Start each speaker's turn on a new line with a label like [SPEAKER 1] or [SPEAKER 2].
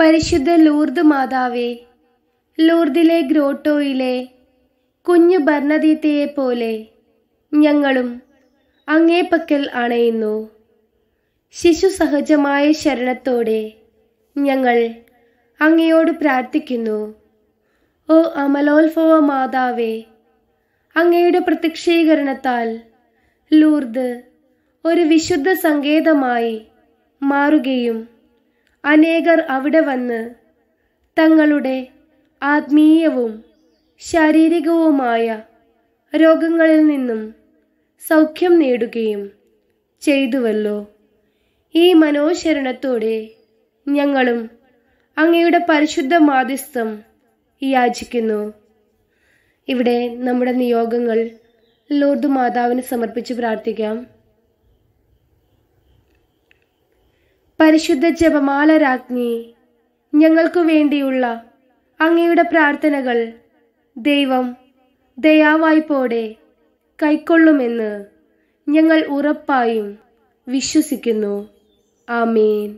[SPEAKER 1] പരിശുദ്ധ ലൂർദ് മാതാവെ ലൂർദിലെ ഗ്രോട്ടോയിലെ കുഞ്ഞു ഭർണദീത്തയെ പോലെ ഞങ്ങളും അങ്ങേപ്പക്കൽ അണയുന്നു ശിശു സഹജമായ ശരണത്തോടെ ഞങ്ങൾ അങ്ങയോട് പ്രാർത്ഥിക്കുന്നു ഓ അമലോത്ഭവ മാതാവെ അങ്ങയുടെ പ്രത്യക്ഷീകരണത്താൽ ലൂർദ് ഒരു വിശുദ്ധ സങ്കേതമായി മാറുകയും അനേകർ അവിടെ വന്ന് തങ്ങളുടെ ആത്മീയവും ശാരീരികവുമായ രോഗങ്ങളിൽ നിന്നും സൗഖ്യം നേടുകയും ചെയ്തുവല്ലോ ഈ മനോശരണത്തോടെ ഞങ്ങളും അങ്ങയുടെ പരിശുദ്ധ മാധ്യസ്ഥം യാചിക്കുന്നു ഇവിടെ നമ്മുടെ നിയോഗങ്ങൾ ലോർദ് മാതാവിന് സമർപ്പിച്ച് പ്രാർത്ഥിക്കാം പരിശുദ്ധ ജപമാല രാജ്ഞി ഞങ്ങൾക്കു വേണ്ടിയുള്ള അങ്ങയുടെ പ്രാർത്ഥനകൾ ദൈവം ദയാവായ്പോടെ കൈക്കൊള്ളുമെന്ന് ഞങ്ങൾ ഉറപ്പായും വിശ്വസിക്കുന്നു ആമേൻ